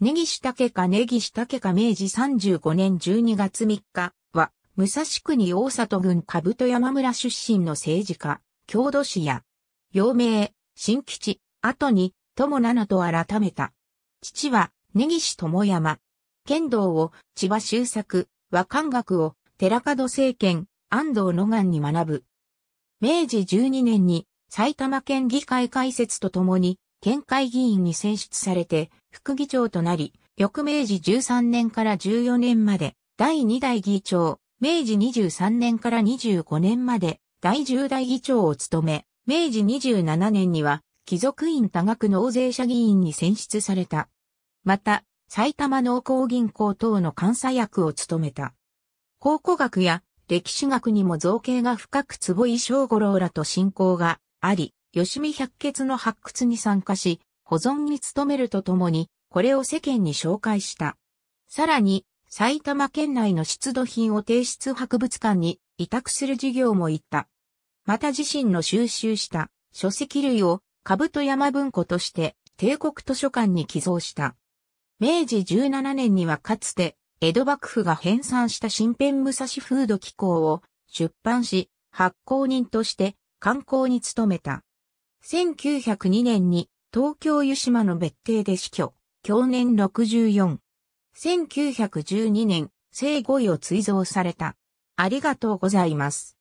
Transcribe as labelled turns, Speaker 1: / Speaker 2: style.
Speaker 1: 根岸武か根岸武か明治35年12月3日は、武蔵国大里郡兜山村出身の政治家、郷土史や、陽明、新吉、後に、友七と改めた。父は、根岸友山。剣道を、千葉修作、和漢学を、寺門政権、安藤野願に学ぶ。明治12年に、埼玉県議会開設とともに、県会議員に選出されて副議長となり、翌明治13年から14年まで第2代議長、明治23年から25年まで第10代議長を務め、明治27年には貴族院多額納税者議員に選出された。また、埼玉農工銀行等の監査役を務めた。考古学や歴史学にも造形が深く坪井正五郎らと親交があり、吉見百穴の発掘に参加し、保存に努めるとともに、これを世間に紹介した。さらに、埼玉県内の出土品を提出博物館に委託する事業も行った。また自身の収集した書籍類を兜山文庫として帝国図書館に寄贈した。明治17年にはかつて江戸幕府が編纂した新編武蔵風土機構を出版し、発行人として観光に努めた。1902年に東京湯島の別邸で死去、去年64。1912年、生後位を追贈された。ありがとうございます。